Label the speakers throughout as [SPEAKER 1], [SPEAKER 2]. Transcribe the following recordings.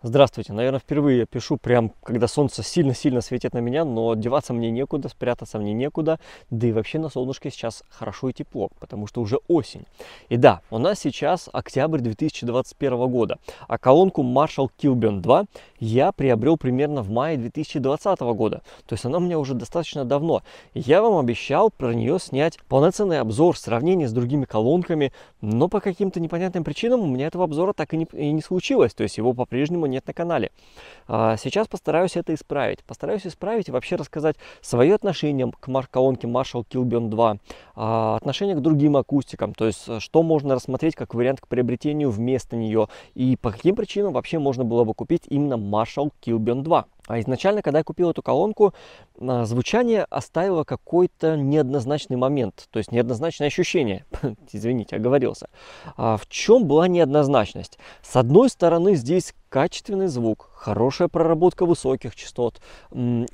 [SPEAKER 1] Здравствуйте. Наверное, впервые я пишу прям, когда солнце сильно-сильно светит на меня, но деваться мне некуда, спрятаться мне некуда. Да и вообще на солнышке сейчас хорошо и тепло, потому что уже осень. И да, у нас сейчас октябрь 2021 года, а колонку Marshall Kilburn 2 я приобрел примерно в мае 2020 года. То есть она у меня уже достаточно давно. Я вам обещал про нее снять полноценный обзор, сравнение с другими колонками, но по каким-то непонятным причинам у меня этого обзора так и не, и не случилось. То есть его по-прежнему нет на канале. А, сейчас постараюсь это исправить. Постараюсь исправить и вообще рассказать свое отношение к колонке Marshall Kilbion 2, а, отношение к другим акустикам, то есть э, что можно рассмотреть как вариант к приобретению вместо нее и по каким причинам вообще можно было бы купить именно Marshall Kilbion 2. А изначально, когда я купил эту колонку, а, звучание оставило какой-то неоднозначный момент, то есть неоднозначное ощущение. Извините, оговорился. А в чем была неоднозначность? С одной стороны, здесь качественный звук, хорошая проработка высоких частот,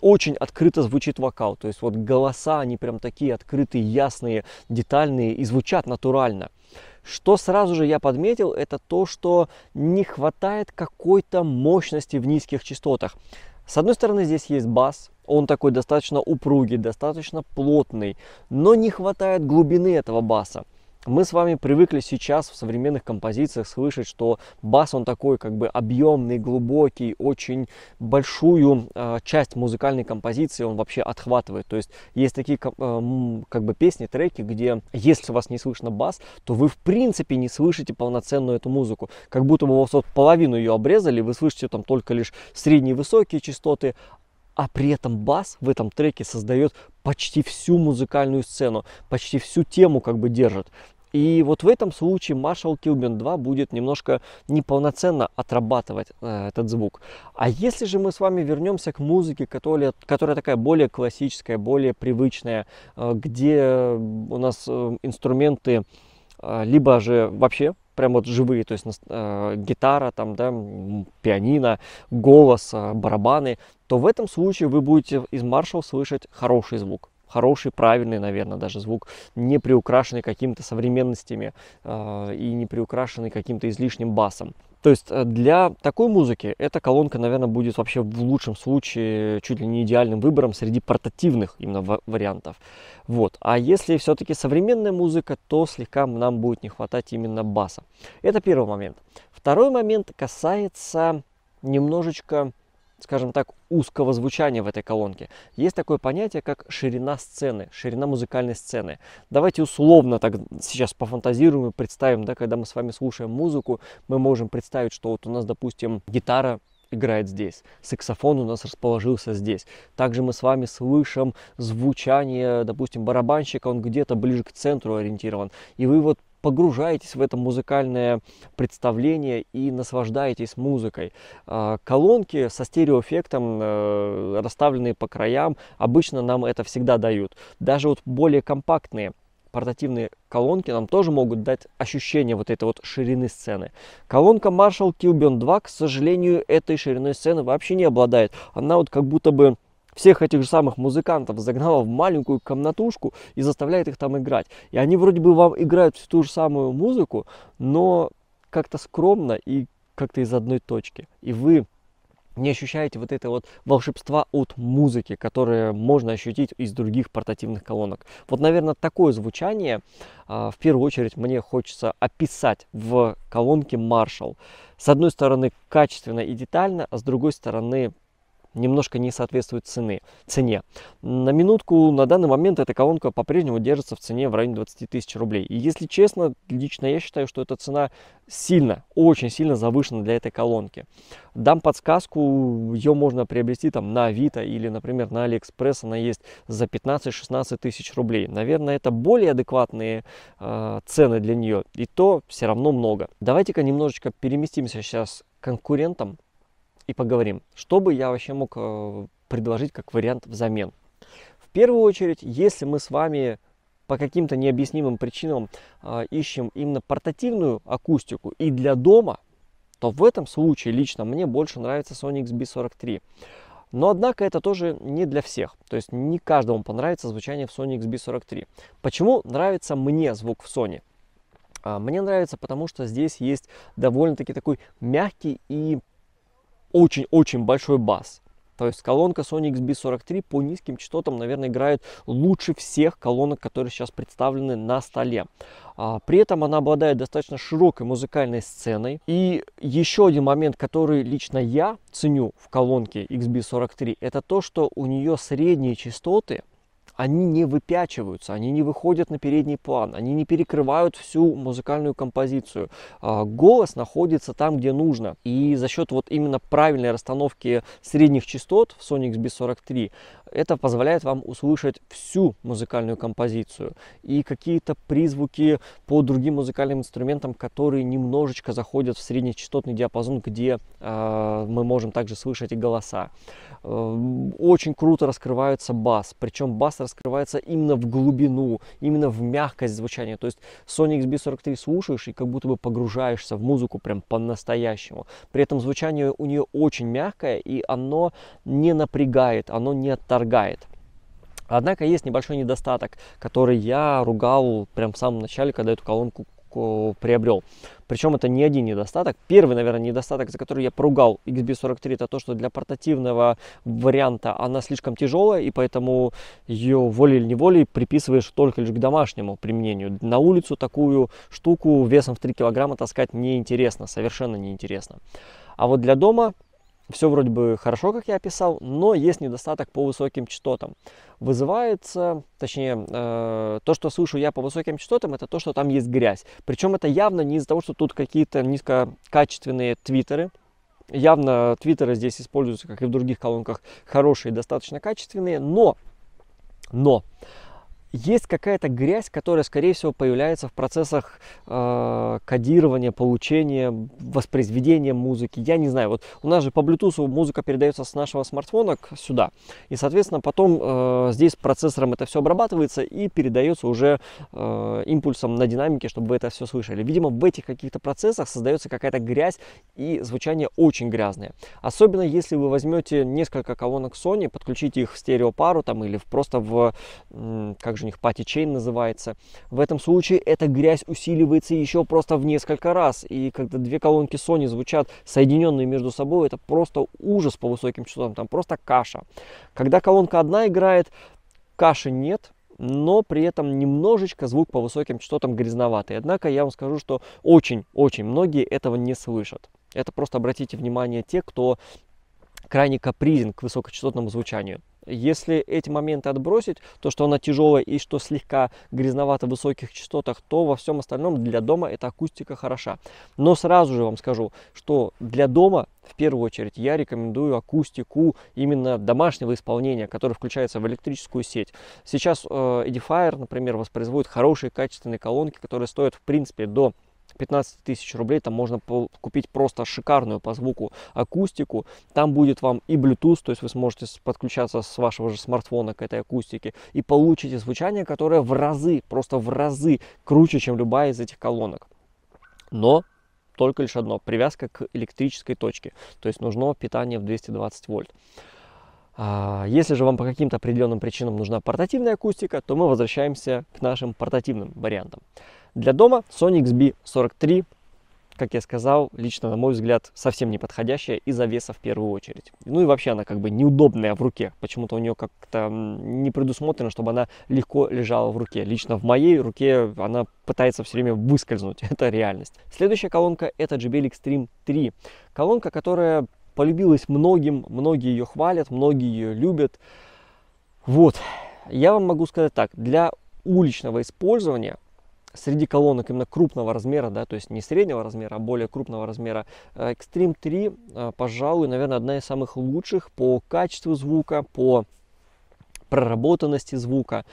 [SPEAKER 1] очень открыто звучит вокал, то есть вот голоса, они прям такие открытые, ясные, детальные и звучат натурально. Что сразу же я подметил, это то, что не хватает какой-то мощности в низких частотах. С одной стороны, здесь есть бас, он такой достаточно упругий, достаточно плотный, но не хватает глубины этого баса мы с вами привыкли сейчас в современных композициях слышать, что бас он такой как бы объемный, глубокий, очень большую э, часть музыкальной композиции он вообще отхватывает. То есть есть такие э, как бы песни, треки, где если вас не слышно бас, то вы в принципе не слышите полноценную эту музыку. Как будто бы у вас вот половину ее обрезали, вы слышите там только лишь средние высокие частоты, а при этом бас в этом треке создает почти всю музыкальную сцену, почти всю тему как бы держит. И вот в этом случае Marshall Kilburn 2 будет немножко неполноценно отрабатывать э, этот звук. А если же мы с вами вернемся к музыке, которая, которая такая более классическая, более привычная, э, где у нас э, инструменты э, либо же вообще прям вот живые, то есть э, гитара, там, да, пианино, голос, э, барабаны, то в этом случае вы будете из Marshall слышать хороший звук хороший, правильный, наверное, даже звук, не приукрашенный какими-то современностями э, и не приукрашенный каким-то излишним басом. То есть э, для такой музыки эта колонка, наверное, будет вообще в лучшем случае чуть ли не идеальным выбором среди портативных именно вариантов. Вот. А если все-таки современная музыка, то слегка нам будет не хватать именно баса. Это первый момент. Второй момент касается немножечко скажем так, узкого звучания в этой колонке. Есть такое понятие, как ширина сцены, ширина музыкальной сцены. Давайте условно так сейчас пофантазируем и представим, да, когда мы с вами слушаем музыку, мы можем представить, что вот у нас, допустим, гитара играет здесь. Саксофон у нас расположился здесь. Также мы с вами слышим звучание, допустим, барабанщика, он где-то ближе к центру ориентирован. И вы вот погружаетесь в это музыкальное представление и наслаждаетесь музыкой. А, колонки со стереоэффектом, э, расставленные по краям, обычно нам это всегда дают. Даже вот более компактные портативные колонки нам тоже могут дать ощущение вот этой вот ширины сцены. Колонка Marshall Kilburn 2, к сожалению, этой шириной сцены вообще не обладает. Она вот как будто бы всех этих же самых музыкантов загнала в маленькую комнатушку и заставляет их там играть. И они вроде бы вам играют всю ту же самую музыку, но как-то скромно и как-то из одной точки. И вы не ощущаете вот это вот волшебства от музыки, которое можно ощутить из других портативных колонок. Вот, наверное, такое звучание а, в первую очередь мне хочется описать в колонке Marshall. С одной стороны качественно и детально, а с другой стороны немножко не соответствует цены, цене. На минутку, на данный момент эта колонка по-прежнему держится в цене в районе 20 тысяч рублей. И если честно, лично я считаю, что эта цена сильно, очень сильно завышена для этой колонки. Дам подсказку, ее можно приобрести там на Авито или, например, на Алиэкспресс она есть за 15-16 тысяч рублей. Наверное, это более адекватные э, цены для нее. И то все равно много. Давайте-ка немножечко переместимся сейчас к конкурентам и поговорим, что бы я вообще мог э, предложить как вариант взамен. В первую очередь, если мы с вами по каким-то необъяснимым причинам э, ищем именно портативную акустику и для дома, то в этом случае лично мне больше нравится Sony XB43. Но однако это тоже не для всех. То есть не каждому понравится звучание в Sony XB43. Почему нравится мне звук в Sony? А, мне нравится, потому что здесь есть довольно-таки такой мягкий и очень-очень большой бас. То есть колонка Sony XB43 по низким частотам, наверное, играет лучше всех колонок, которые сейчас представлены на столе. А, при этом она обладает достаточно широкой музыкальной сценой. И еще один момент, который лично я ценю в колонке XB43, это то, что у нее средние частоты – они не выпячиваются, они не выходят на передний план, они не перекрывают всю музыкальную композицию. А, голос находится там, где нужно. И за счет вот именно правильной расстановки средних частот в Sonics B43 это позволяет вам услышать всю музыкальную композицию и какие-то призвуки по другим музыкальным инструментам, которые немножечко заходят в среднечастотный диапазон, где э, мы можем также слышать и голоса. Эм, очень круто раскрывается бас, причем бас раскрывается именно в глубину, именно в мягкость звучания. То есть Sony XB43 слушаешь и как будто бы погружаешься в музыку прям по-настоящему. При этом звучание у нее очень мягкое и оно не напрягает, оно не отторгает моргает. Однако есть небольшой недостаток, который я ругал прям в самом начале, когда эту колонку приобрел. Причем это не один недостаток. Первый, наверное, недостаток, за который я поругал XB43, это то, что для портативного варианта она слишком тяжелая, и поэтому ее волей или неволей приписываешь только лишь к домашнему применению. На улицу такую штуку весом в 3 килограмма таскать неинтересно, совершенно неинтересно. А вот для дома все вроде бы хорошо, как я описал, но есть недостаток по высоким частотам. Вызывается, точнее, э, то, что слышу я по высоким частотам, это то, что там есть грязь. Причем это явно не из-за того, что тут какие-то низкокачественные твиттеры, Явно твиттеры здесь используются, как и в других колонках, хорошие, достаточно качественные, но, но есть какая-то грязь, которая, скорее всего, появляется в процессах э, кодирования, получения, воспроизведения музыки. Я не знаю, вот у нас же по Bluetooth музыка передается с нашего смартфона сюда. И, соответственно, потом э, здесь процессором это все обрабатывается и передается уже э, импульсом на динамике, чтобы вы это все слышали. Видимо, в этих каких-то процессах создается какая-то грязь и звучание очень грязное. Особенно если вы возьмете несколько колонок Sony, подключите их в стереопару там или просто в, как же у них пати чейн называется. В этом случае эта грязь усиливается еще просто в несколько раз. И когда две колонки Sony звучат соединенные между собой, это просто ужас по высоким частотам, там просто каша. Когда колонка одна играет, каши нет, но при этом немножечко звук по высоким частотам грязноватый. Однако я вам скажу, что очень-очень многие этого не слышат. Это просто обратите внимание те, кто крайне капризен к высокочастотному звучанию. Если эти моменты отбросить, то, что она тяжелая и что слегка грязновато в высоких частотах, то во всем остальном для дома эта акустика хороша. Но сразу же вам скажу, что для дома в первую очередь я рекомендую акустику именно домашнего исполнения, которая включается в электрическую сеть. Сейчас э, Edifier, например, воспроизводит хорошие качественные колонки, которые стоят в принципе до 15 тысяч рублей там можно купить просто шикарную по звуку акустику. Там будет вам и Bluetooth, то есть вы сможете подключаться с вашего же смартфона к этой акустике и получите звучание, которое в разы, просто в разы круче, чем любая из этих колонок. Но только лишь одно, привязка к электрической точке, то есть нужно питание в 220 вольт. А, если же вам по каким-то определенным причинам нужна портативная акустика, то мы возвращаемся к нашим портативным вариантам. Для дома Sony XB43, как я сказал, лично, на мой взгляд, совсем не подходящая из-за веса в первую очередь. Ну и вообще она как бы неудобная в руке. Почему-то у нее как-то не предусмотрено, чтобы она легко лежала в руке. Лично в моей руке она пытается все время выскользнуть. Это реальность. Следующая колонка это JBL Extreme 3. Колонка, которая полюбилась многим, многие ее хвалят, многие ее любят. Вот, я вам могу сказать так, для уличного использования среди колонок именно крупного размера, да, то есть не среднего размера, а более крупного размера, э, Extreme 3, э, пожалуй, наверное, одна из самых лучших по качеству звука, по проработанности звука.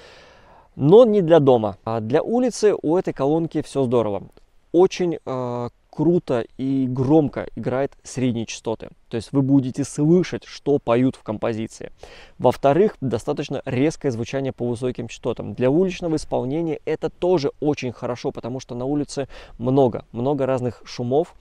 [SPEAKER 1] Но не для дома. А для улицы у этой колонки все здорово. Очень э, круто и громко играет средние частоты. То есть вы будете слышать, что поют в композиции. Во-вторых, достаточно резкое звучание по высоким частотам. Для уличного исполнения это тоже очень хорошо, потому что на улице много, много разных шумов.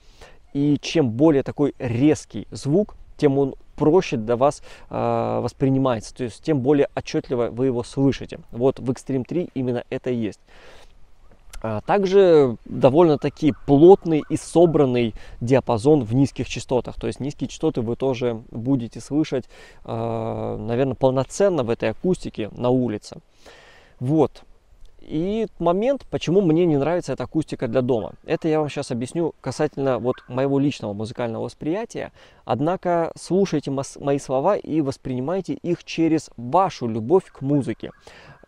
[SPEAKER 1] И чем более такой резкий звук, тем он проще для вас э, воспринимается, то есть тем более отчетливо вы его слышите. Вот в Extreme 3 именно это и есть. А также довольно-таки плотный и собранный диапазон в низких частотах. То есть низкие частоты вы тоже будете слышать, а, наверное, полноценно в этой акустике на улице. Вот. И момент, почему мне не нравится эта акустика для дома. Это я вам сейчас объясню касательно вот моего личного музыкального восприятия. Однако слушайте мои слова и воспринимайте их через вашу любовь к музыке.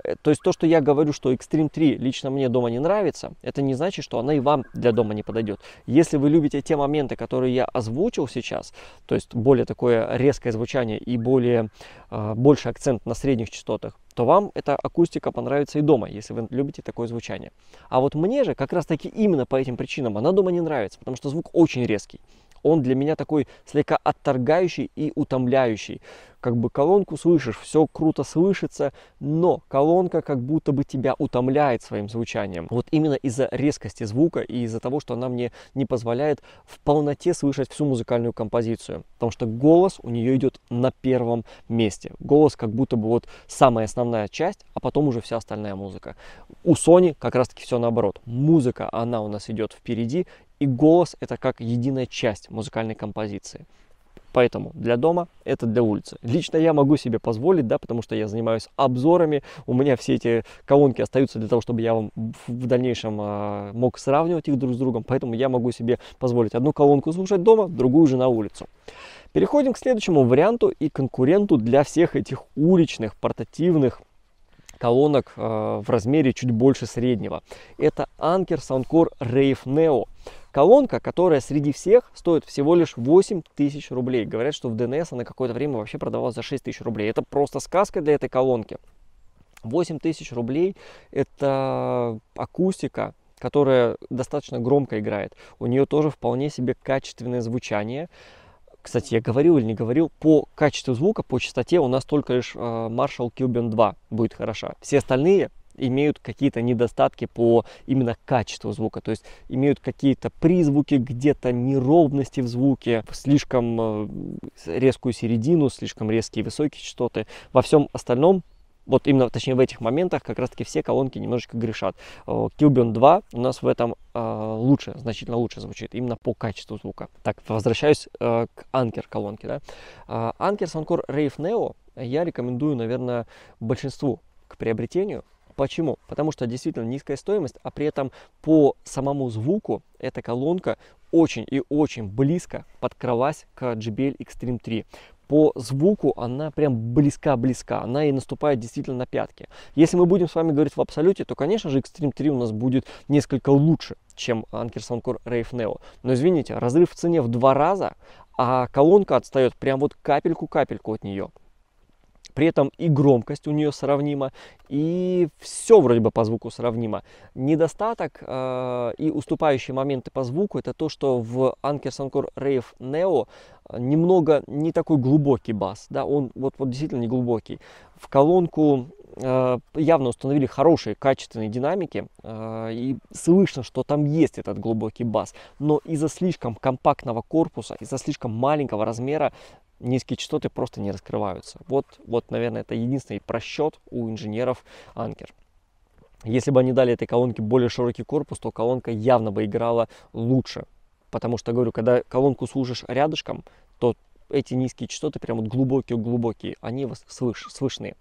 [SPEAKER 1] Э, то есть то, что я говорю, что Extreme 3 лично мне дома не нравится, это не значит, что она и вам для дома не подойдет. Если вы любите те моменты, которые я озвучил сейчас, то есть более такое резкое звучание и более, э, больше акцент на средних частотах, то вам эта акустика понравится и дома, если вы любите такое звучание. А вот мне же как раз таки именно по этим причинам она дома не нравится, потому что звук очень резкий. Он для меня такой слегка отторгающий и утомляющий как бы колонку слышишь, все круто слышится, но колонка как будто бы тебя утомляет своим звучанием. Вот именно из-за резкости звука и из-за того, что она мне не позволяет в полноте слышать всю музыкальную композицию, потому что голос у нее идет на первом месте. Голос как будто бы вот самая основная часть, а потом уже вся остальная музыка. У Sony как раз таки все наоборот. Музыка, она у нас идет впереди, и голос это как единая часть музыкальной композиции. Поэтому для дома это для улицы. Лично я могу себе позволить, да, потому что я занимаюсь обзорами, у меня все эти колонки остаются для того, чтобы я вам в дальнейшем э, мог сравнивать их друг с другом, поэтому я могу себе позволить одну колонку слушать дома, другую же на улицу. Переходим к следующему варианту и конкуренту для всех этих уличных портативных колонок э, в размере чуть больше среднего. Это Anker Soundcore Rave Neo. Колонка, которая среди всех стоит всего лишь 8 тысяч рублей. Говорят, что в ДНС она какое-то время вообще продавалась за 6 тысяч рублей. Это просто сказка для этой колонки. 8 тысяч рублей – это акустика, которая достаточно громко играет. У нее тоже вполне себе качественное звучание кстати, я говорил или не говорил, по качеству звука, по частоте у нас только лишь э, Marshall Cuban 2 будет хороша. Все остальные имеют какие-то недостатки по именно качеству звука, то есть имеют какие-то призвуки, где-то неровности в звуке, слишком э, резкую середину, слишком резкие высокие частоты. Во всем остальном вот именно, точнее, в этих моментах как раз-таки все колонки немножечко грешат. Kilbion э, 2 у нас в этом э, лучше, значительно лучше звучит, именно по качеству звука. Так, возвращаюсь э, к Anker колонке, да. Э, Anker Soundcore Rave Neo я рекомендую, наверное, большинству к приобретению. Почему? Потому что действительно низкая стоимость, а при этом по самому звуку эта колонка очень и очень близко подкралась к JBL Extreme 3 по звуку она прям близка-близка, она и наступает действительно на пятки. Если мы будем с вами говорить в абсолюте, то, конечно же, Extreme 3 у нас будет несколько лучше, чем Anker Soundcore Rave Neo. Но извините, разрыв в цене в два раза, а колонка отстает прям вот капельку-капельку от нее. При этом и громкость у нее сравнима, и все вроде бы по звуку сравнимо. Недостаток э, и уступающие моменты по звуку это то, что в Anker Sancor Rave Neo э, немного не такой глубокий бас, да, он вот, вот действительно не глубокий. В колонку э, явно установили хорошие качественные динамики, э, и слышно, что там есть этот глубокий бас, но из-за слишком компактного корпуса, из-за слишком маленького размера низкие частоты просто не раскрываются. Вот, вот наверное, это единственный просчет у инженеров Анкер. Если бы они дали этой колонке более широкий корпус, то колонка явно бы играла лучше. Потому что, говорю, когда колонку служишь рядышком, то эти низкие частоты прям вот глубокие-глубокие, они слыш слышны.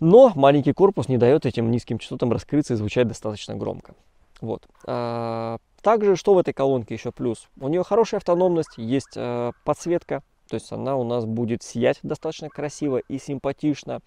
[SPEAKER 1] Но маленький корпус не дает этим низким частотам раскрыться и звучать достаточно громко. Вот. А, также, что в этой колонке еще плюс? У нее хорошая автономность, есть э, подсветка то есть она у нас будет сиять достаточно красиво и симпатично.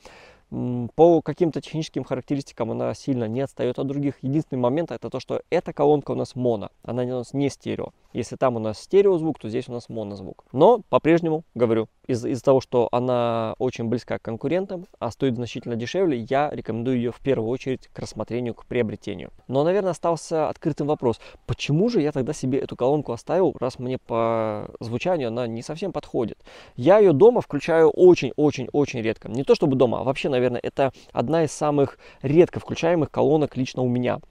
[SPEAKER 1] По каким-то техническим характеристикам она сильно не отстает от других. Единственный момент это то, что эта колонка у нас моно, она у нас не стерео. Если там у нас стереозвук, то здесь у нас монозвук. Но по-прежнему, говорю, из-за из того, что она очень близка к конкурентам, а стоит значительно дешевле, я рекомендую ее в первую очередь к рассмотрению, к приобретению. Но, наверное, остался открытым вопрос, почему же я тогда себе эту колонку оставил, раз мне по звучанию она не совсем подходит. Я ее дома включаю очень-очень-очень редко. Не то чтобы дома, а вообще, наверное, это одна из самых редко включаемых колонок лично у меня.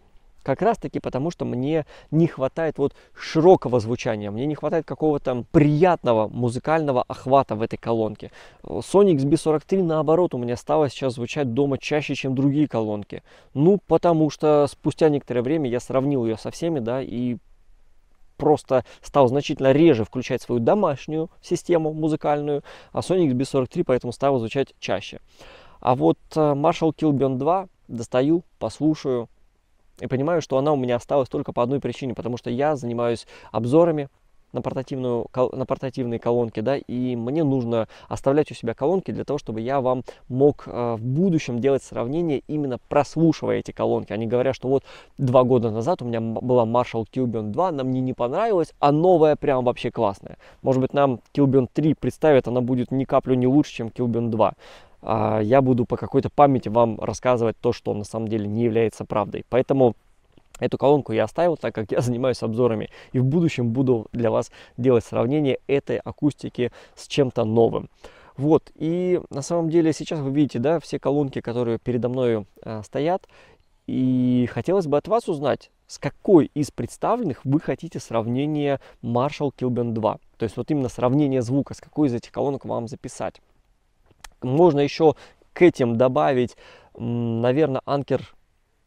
[SPEAKER 1] Как раз таки потому, что мне не хватает вот широкого звучания, мне не хватает какого-то приятного музыкального охвата в этой колонке. Sony XB43 наоборот у меня стало сейчас звучать дома чаще, чем другие колонки. Ну, потому что спустя некоторое время я сравнил ее со всеми, да, и просто стал значительно реже включать свою домашнюю систему музыкальную, а Sony XB43 поэтому стал звучать чаще. А вот э, Marshall Kilburn 2 достаю, послушаю, и понимаю, что она у меня осталась только по одной причине, потому что я занимаюсь обзорами на, портативную, на портативные колонки, да, и мне нужно оставлять у себя колонки для того, чтобы я вам мог э, в будущем делать сравнение, именно прослушивая эти колонки, а не говоря, что вот два года назад у меня была Marshall Cubion 2, она мне не понравилась, а новая прям вообще классная. Может быть, нам Cubion 3 представят, она будет ни каплю не лучше, чем Cubion 2. А, я буду по какой-то памяти вам рассказывать то, что на самом деле не является правдой. Поэтому Эту колонку я оставил, так как я занимаюсь обзорами и в будущем буду для вас делать сравнение этой акустики с чем-то новым. Вот, и на самом деле сейчас вы видите, да, все колонки, которые передо мной э, стоят, и хотелось бы от вас узнать, с какой из представленных вы хотите сравнение Marshall Kilburn 2. То есть вот именно сравнение звука, с какой из этих колонок вам записать. Можно еще к этим добавить, наверное, анкер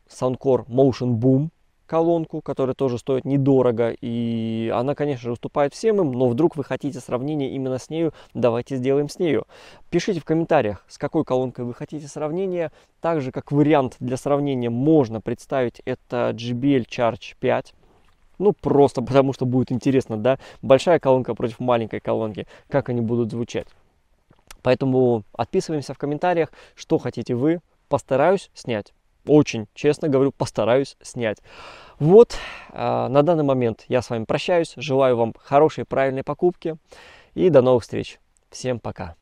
[SPEAKER 1] Soundcore Motion Boom колонку, которая тоже стоит недорого, и она, конечно же, уступает всем им, но вдруг вы хотите сравнение именно с нею, давайте сделаем с нею. Пишите в комментариях, с какой колонкой вы хотите сравнение. Также, как вариант для сравнения, можно представить это JBL Charge 5. Ну, просто потому что будет интересно, да? Большая колонка против маленькой колонки, как они будут звучать. Поэтому отписываемся в комментариях, что хотите вы. Постараюсь снять. Очень честно говорю, постараюсь снять. Вот, э, на данный момент я с вами прощаюсь. Желаю вам хорошей, правильной покупки. И до новых встреч. Всем пока.